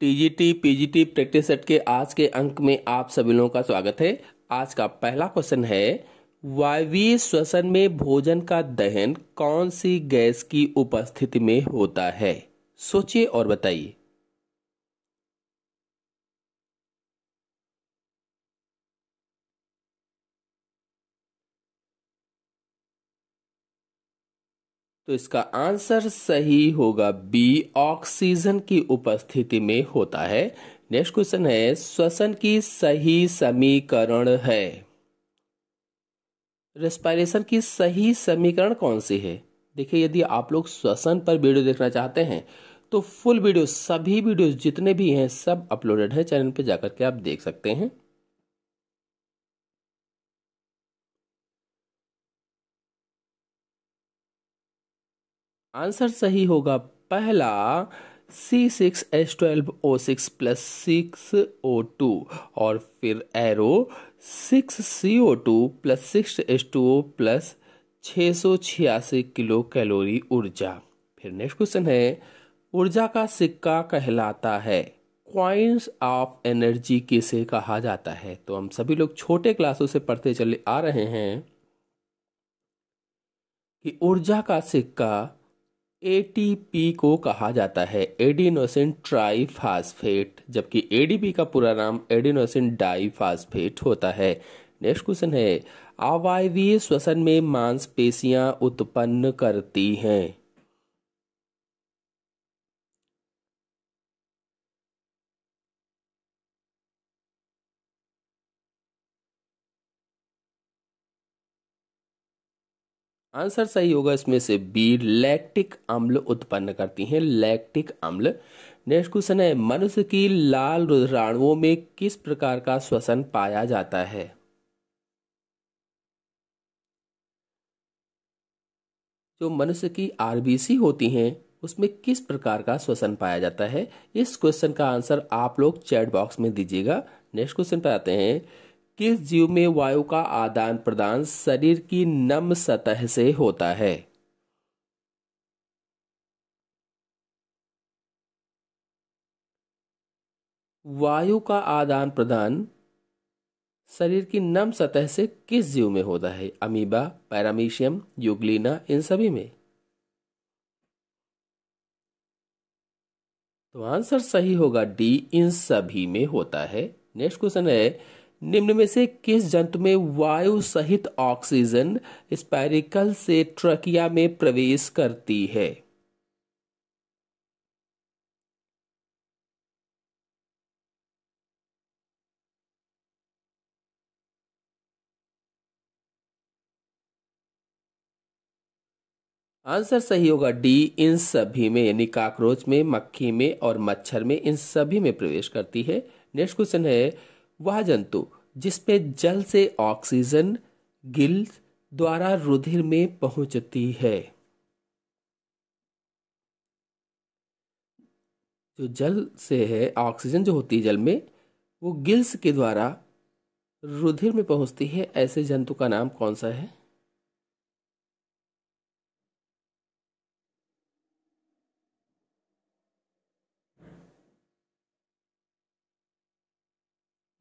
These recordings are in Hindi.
टीजीटी पीजीटी प्रैक्टिस सेट के आज के अंक में आप सभी लोगों का स्वागत है आज का पहला क्वेश्चन है वायवी श्वसन में भोजन का दहन कौन सी गैस की उपस्थिति में होता है सोचिए और बताइए तो इसका आंसर सही होगा बी ऑक्सीजन की उपस्थिति में होता है नेक्स्ट क्वेश्चन है श्वसन की सही समीकरण है रेस्पायरेशन की सही समीकरण कौन सी है देखिए यदि आप लोग श्वसन पर वीडियो देखना चाहते हैं तो फुल वीडियो सभी वीडियो जितने भी हैं सब अपलोडेड है चैनल पर जाकर के आप देख सकते हैं आंसर सही होगा पहला C six H twelve O six plus six O two और फिर arrow six C O two plus six H two O plus छः सौ छियासी किलो कैलोरी ऊर्जा फिर नेक्स्ट क्वेश्चन है ऊर्जा का सिक्का कहलाता है क्वाइंस ऑफ एनर्जी किसे कहा जाता है तो हम सभी लोग छोटे क्लासों से पढ़ते चले आ रहे हैं कि ऊर्जा का सिक्का एटीपी को कहा जाता है एडिनोसिन ट्राइफास्फेट जबकि एडीपी का पूरा नाम एडिनोसिन डाइफास्फेट होता है नेक्स्ट क्वेश्चन है अवायवीय श्वसन में मांसपेशियां उत्पन्न करती हैं आंसर सही होगा इसमें से बी लैक्टिक अम्ल उत्पन्न करती हैं लैक्टिक अम्ल नेक्स्ट क्वेश्चन है मनुष्य की लाल रुद्राणुओं में किस प्रकार का श्वसन पाया जाता है जो मनुष्य की आरबीसी होती हैं उसमें किस प्रकार का श्वसन पाया जाता है इस क्वेश्चन का आंसर आप लोग चैट बॉक्स में दीजिएगा नेक्स्ट क्वेश्चन पर आते हैं किस जीव में वायु का आदान प्रदान शरीर की नम सतह से होता है वायु का आदान प्रदान शरीर की नम सतह से किस जीव में होता है अमीबा पैरामीशियम युगलीना इन सभी में तो आंसर सही होगा डी इन सभी में होता है नेक्स्ट क्वेश्चन है निम्न में से किस जंतु में वायु सहित ऑक्सीजन स्पैरिकल से ट्रकिया में प्रवेश करती है आंसर सही होगा डी इन सभी में यानी काकरोच में मक्खी में और मच्छर में इन सभी में प्रवेश करती है नेक्स्ट क्वेश्चन है वह जंतु जिसमें जल से ऑक्सीजन गिल द्वारा रुधिर में पहुंचती है जो जल से है ऑक्सीजन जो होती है जल में वो गिल्स के द्वारा रुधिर में पहुंचती है ऐसे जंतु का नाम कौन सा है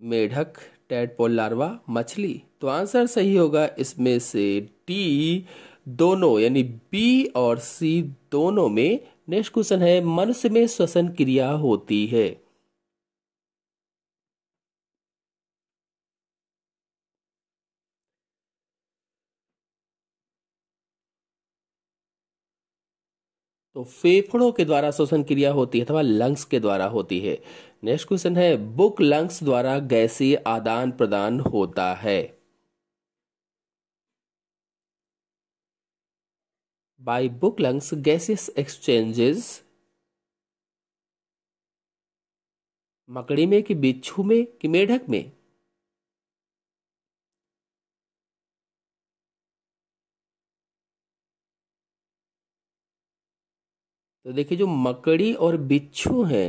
मेढक टेडपोल लार्वा मछली तो आंसर सही होगा इसमें से डी दोनों यानी बी और सी दोनों में नेक्स्ट क्वेश्चन है मनुष्य में श्वसन क्रिया होती है तो फेफड़ों के द्वारा श्वसन क्रिया होती है अथवा लंग्स के द्वारा होती है नेक्स्ट क्वेश्चन है बुक लंग्स द्वारा गैसीय आदान प्रदान होता है by book lungs gaseous exchanges मकड़ी में कि बिच्छू में कि मेढक में तो देखिए जो मकड़ी और बिच्छू हैं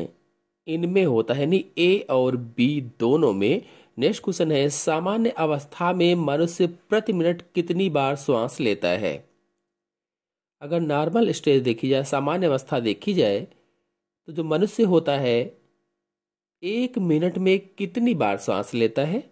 इनमें होता है यानी ए और बी दोनों में नेक्स्ट क्वेश्चन है सामान्य अवस्था में मनुष्य प्रति मिनट कितनी बार श्वास लेता है अगर नॉर्मल स्टेज देखी जाए सामान्य अवस्था देखी जाए तो जो मनुष्य होता है एक मिनट में कितनी बार श्वास लेता है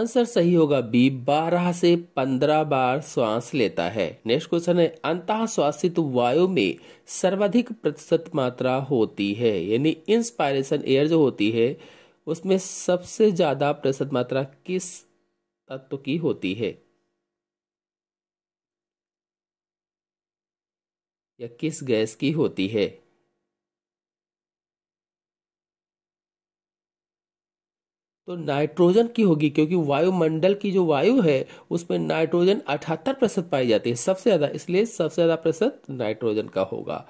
आंसर सही होगा बी बारह से पंद्रह बार श्वास लेता है नेक्स्ट क्वेश्चन है अंत श्वासित वायु में सर्वाधिक प्रतिशत मात्रा होती है यानी इंस्पायरेशन एयर जो होती है उसमें सबसे ज्यादा प्रतिशत मात्रा किस तत्व की होती है या किस गैस की होती है तो नाइट्रोजन की होगी क्योंकि वायुमंडल की जो वायु है उसमें नाइट्रोजन अठहत्तर प्रतिशत पाई जाती है सबसे ज़्यादा इसलिए सबसे ज़्यादा प्रतिशत नाइट्रोजन का होगा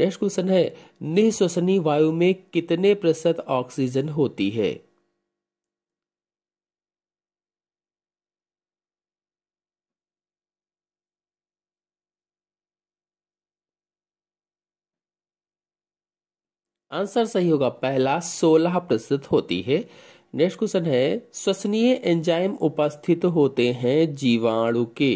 नेक्स्ट क्वेश्चन है निःश्वसनीय वायु में कितने प्रतिशत ऑक्सीजन होती है आंसर सही होगा पहला सोलह प्रतिशत होती है नेक्स्ट क्वेश्चन है श्वसनीय एंजाइम उपस्थित होते हैं जीवाणु के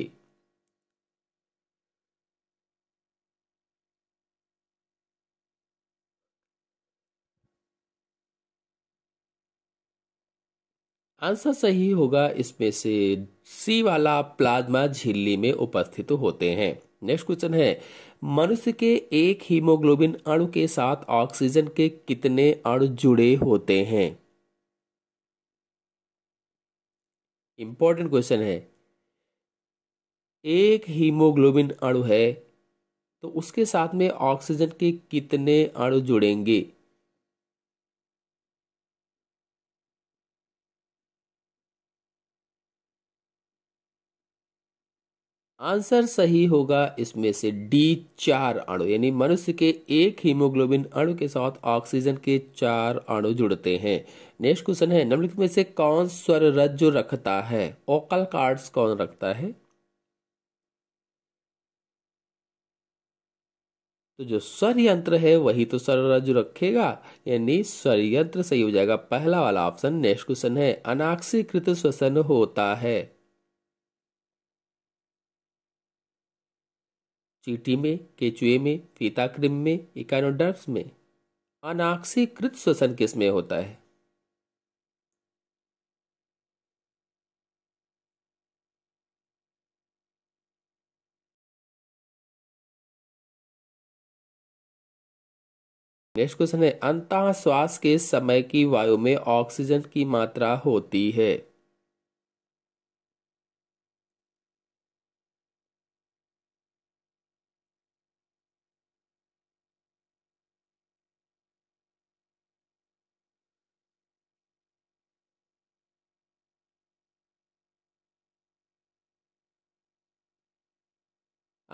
आंसर सही होगा इसमें से सी वाला प्लाज्मा झिल्ली में उपस्थित होते हैं नेक्स्ट क्वेश्चन है मनुष्य के एक हीमोग्लोबिन अणु के साथ ऑक्सीजन के कितने अणु जुड़े होते हैं इंपॉर्टेंट क्वेश्चन है एक हीमोग्लोबिन अणु है तो उसके साथ में ऑक्सीजन के कितने अणु जुड़ेंगे आंसर सही होगा इसमें से डी चार अणु यानी मनुष्य के एक हीमोग्लोबिन अणु के साथ ऑक्सीजन के चार अणु जुड़ते हैं नेक्स्ट क्वेश्चन है निम्नलिखित में से कौन स्वर रज्जु रखता है ओकल कार्ड्स कौन रखता है तो जो स्वर यंत्र है वही तो स्वर रज्जु रखेगा यानी स्वर यंत्र सही हो जाएगा पहला वाला ऑप्शन नेक्स्ट क्वेश्चन है अनाक्षीकृत श्वसन होता है चीटी में केचुए में फीता क्रिम में इकानोडर्म्स में अनाक्षीकृत श्वसन किस में होता है नेक्स्ट क्वेश्चन है अंतः श्वास के समय की वायु में ऑक्सीजन की मात्रा होती है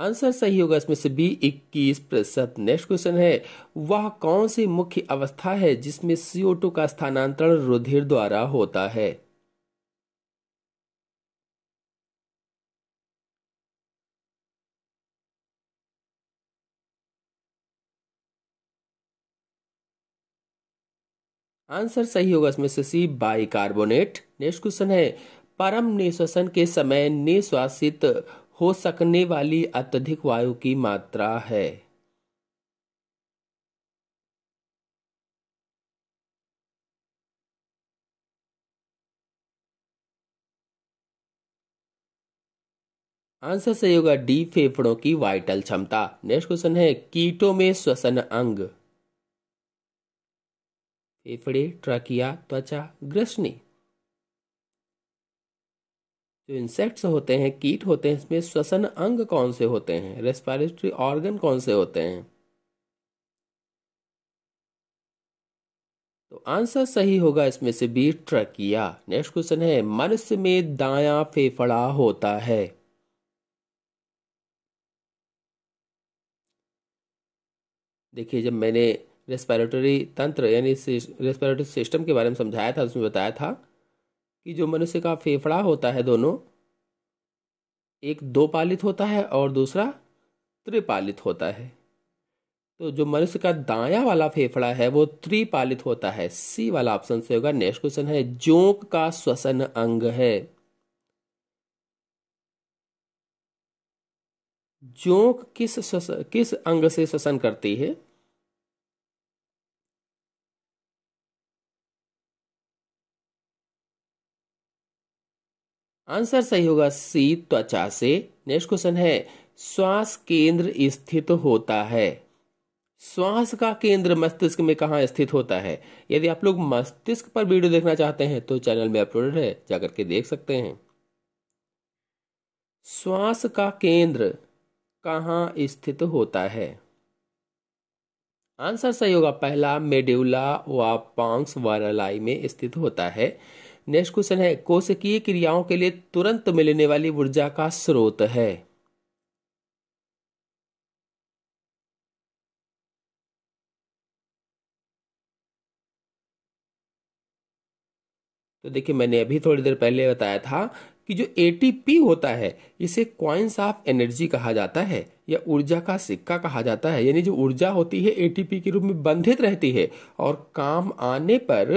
आंसर सही होगा इसमें से बी इक्कीस प्रतिशत नेक्स्ट क्वेश्चन है वह कौन सी मुख्य अवस्था है जिसमें सीओ टू का स्थानांतरण रुधिर द्वारा होता है आंसर सही होगा इसमें से सी बाइकार्बोनेट नेक्स्ट क्वेश्चन है परम निश्वसन के समय निश्वासित हो सकने वाली अत्यधिक वायु की मात्रा है आंसर सही होगा डी फेफड़ों की वाइटल क्षमता नेक्स्ट क्वेश्चन है कीटों में श्वसन अंग फेफड़े ट्रकिया त्वचा ग्रसनी जो इंसेक्ट्स होते हैं कीट होते हैं इसमें श्वसन अंग कौन से होते हैं रेस्पायरेटरी ऑर्गन कौन से होते हैं तो आंसर सही होगा इसमें से बी ट्रकिया नेक्स्ट क्वेश्चन है मनुष्य में दाया फेफड़ा होता है देखिए जब मैंने रेस्पिरेटरी तंत्र यानी रेस्पिरेटरी सिस्टम के बारे में समझाया था उसमें बताया था कि जो मनुष्य का फेफड़ा होता है दोनों एक दो पालित होता है और दूसरा त्रिपालित होता है तो जो मनुष्य का दाया वाला फेफड़ा है वो त्रिपालित होता है सी वाला ऑप्शन से होगा नेक्स्ट क्वेश्चन है जोंक का श्वसन अंग है जोंक किस किस अंग से श्वसन करती है आंसर सही होगा सी त्वचा से नेक्स्ट क्वेश्चन है श्वास केंद्र स्थित होता है श्वास का केंद्र मस्तिष्क में कहा स्थित होता है यदि आप लोग मस्तिष्क पर वीडियो देखना चाहते हैं तो चैनल में अपलोडेड है जाकर के देख सकते हैं श्वास का केंद्र कहा स्थित होता है आंसर सही होगा पहला मेड्यूला व पांक्स वारालाई में स्थित होता है नेक्स्ट क्वेश्चन है कोशिकीय क्रियाओं के लिए तुरंत मिलने वाली ऊर्जा का स्रोत है तो देखिए मैंने अभी थोड़ी देर पहले बताया था कि जो एटीपी होता है इसे क्वाइंस ऑफ एनर्जी कहा जाता है या ऊर्जा का सिक्का कहा जाता है यानी जो ऊर्जा होती है एटीपी के रूप में बंधित रहती है और काम आने पर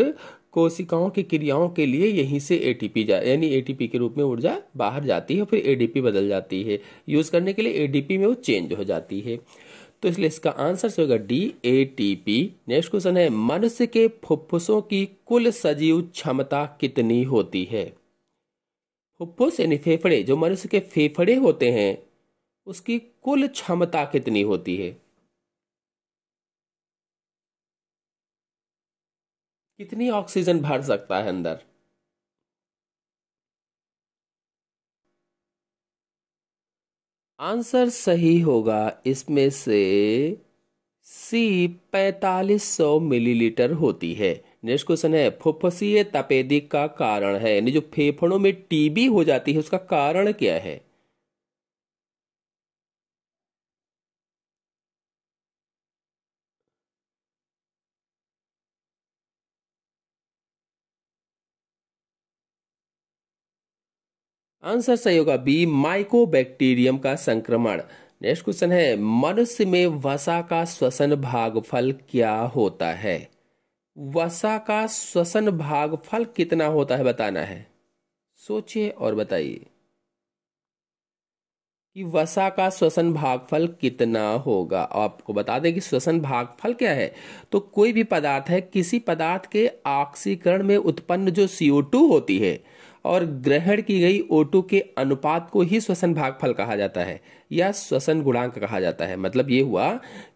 कोशिकाओं की क्रियाओं के लिए यहीं से एटीपी जा यानी एटीपी के रूप में ऊर्जा बाहर जाती है फिर एडीपी बदल जाती है यूज करने के लिए एडीपी में वो चेंज हो जाती है तो इसलिए इसका आंसर होगा D A T P next question है मनुष्य के फुफ्फुसों की कुल सजीव क्षमता कितनी होती है फुफ्फुस यानी फेफड़े जो मनुष्य के फेफड़े होते हैं उसकी कुल क्षमता कितनी होती है कितनी ऑक्सीजन भर सकता है अंदर आंसर सही होगा इसमें से सी 4500 मिलीलीटर होती है नेक्स्ट क्वेश्चन है फुफसीय तपेदिक का कारण है यानी जो फेफड़ों में टीबी हो जाती है उसका कारण क्या है आंसर सही होगा बी माइकोबैक्टीरियम का संक्रमण नेक्स्ट क्वेश्चन है मनुष्य में वसा का श्वसन भागफल क्या होता है वसा का श्वसन भागफल कितना होता है बताना है सोचिए और बताइए कि वसा का श्वसन भागफल कितना होगा आपको बता दें कि श्वसन भागफल क्या है तो कोई भी पदार्थ है किसी पदार्थ के ऑक्सीकरण में उत्पन्न जो CO2 होती है और ग्रहण की गई ओटू के अनुपात को ही श्वसन भागफल कहा जाता है या श्वसन गुणांक कहा जाता है मतलब ये हुआ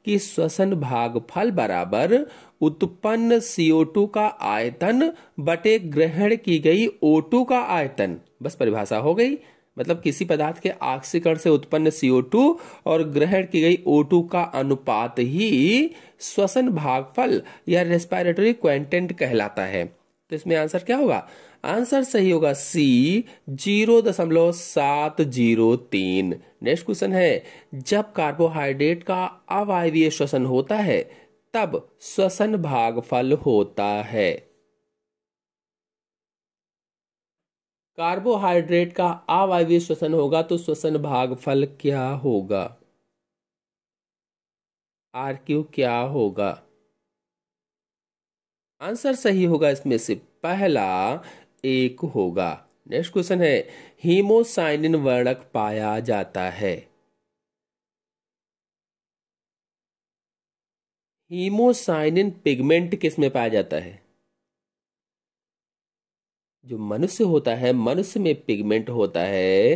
कि श्वसन भागफल बराबर उत्पन्न CO2 का आयतन बटे ग्रहण की गई O2 का आयतन बस परिभाषा हो गई मतलब किसी पदार्थ के आक्सीकरण से उत्पन्न CO2 और ग्रहण की गई O2 का अनुपात ही श्वसन भागफल या रेस्पायरेटरी क्वेंटेंट कहलाता है तो इसमें आंसर क्या होगा आंसर सही होगा सी जीरो दशमलव सात जीरो तीन नेक्स्ट क्वेश्चन है जब कार्बोहाइड्रेट का अवायवीय श्वसन होता है तब श्वसन भागफल होता है कार्बोहाइड्रेट का अवायवीय श्वसन होगा तो श्वसन भागफल क्या होगा आर क्यू क्या होगा आंसर सही होगा इसमें से पहला एक होगा नेक्स्ट क्वेश्चन है हीमोसाइनिन वर्णक पाया जाता है हीमोसाइनिन पिगमेंट किस में पाया जाता है जो मनुष्य होता है मनुष्य में पिगमेंट होता है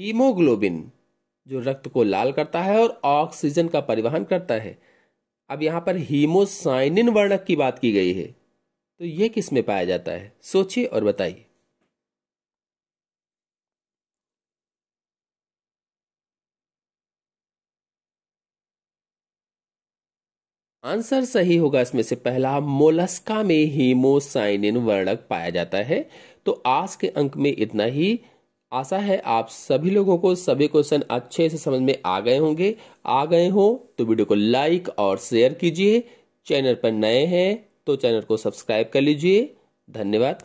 हीमोग्लोबिन जो रक्त को लाल करता है और ऑक्सीजन का परिवहन करता है अब यहां पर हीमोसाइनिन वर्णक की बात की गई है तो यह किस में पाया जाता है सोचिए और बताइए आंसर सही होगा इसमें से पहला मोलस्का में हीमोसाइनिन वर्णक पाया जाता है तो आज के अंक में इतना ही आशा है आप सभी लोगों को सभी क्वेश्चन अच्छे से समझ में आ गए होंगे आ गए हो तो वीडियो को लाइक और शेयर कीजिए चैनल पर नए हैं तो चैनल को सब्सक्राइब कर लीजिए धन्यवाद